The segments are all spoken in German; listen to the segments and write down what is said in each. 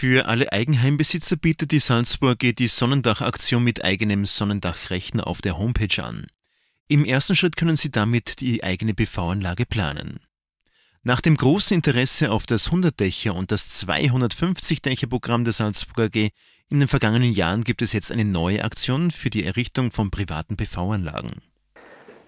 Für alle Eigenheimbesitzer bietet die Salzburg die Sonnendachaktion mit eigenem Sonnendachrechner auf der Homepage an. Im ersten Schritt können Sie damit die eigene PV-Anlage planen. Nach dem großen Interesse auf das 100-Dächer- und das 250-Dächer-Programm der Salzburger AG in den vergangenen Jahren gibt es jetzt eine neue Aktion für die Errichtung von privaten PV-Anlagen.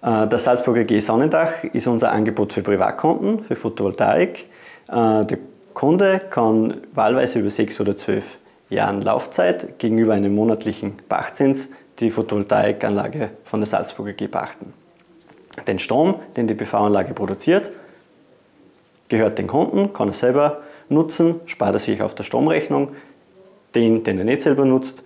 Äh, das Salzburger AG Sonnendach ist unser Angebot für Privatkunden, für Photovoltaik. Äh, die Kunde kann wahlweise über sechs oder zwölf Jahren Laufzeit gegenüber einem monatlichen Pachtzins die Photovoltaikanlage von der Salzburger G pachten. Den Strom, den die PV-Anlage produziert, gehört dem Kunden, kann er selber nutzen, spart er sich auf der Stromrechnung. Den, den er nicht selber nutzt,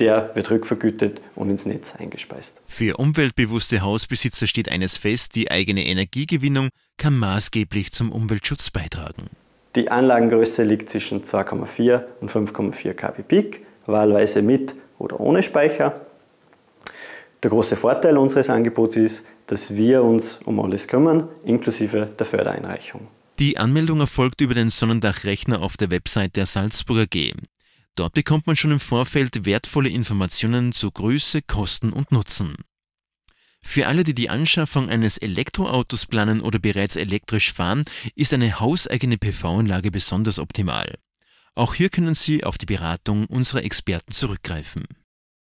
der wird rückvergütet und ins Netz eingespeist. Für umweltbewusste Hausbesitzer steht eines fest, die eigene Energiegewinnung kann maßgeblich zum Umweltschutz beitragen. Die Anlagengröße liegt zwischen 2,4 und 5,4 kW Peak, wahlweise mit oder ohne Speicher. Der große Vorteil unseres Angebots ist, dass wir uns um alles kümmern, inklusive der Fördereinreichung. Die Anmeldung erfolgt über den Sonnendachrechner auf der Website der Salzburger G. Dort bekommt man schon im Vorfeld wertvolle Informationen zu Größe, Kosten und Nutzen. Für alle, die die Anschaffung eines Elektroautos planen oder bereits elektrisch fahren, ist eine hauseigene PV-Anlage besonders optimal. Auch hier können Sie auf die Beratung unserer Experten zurückgreifen.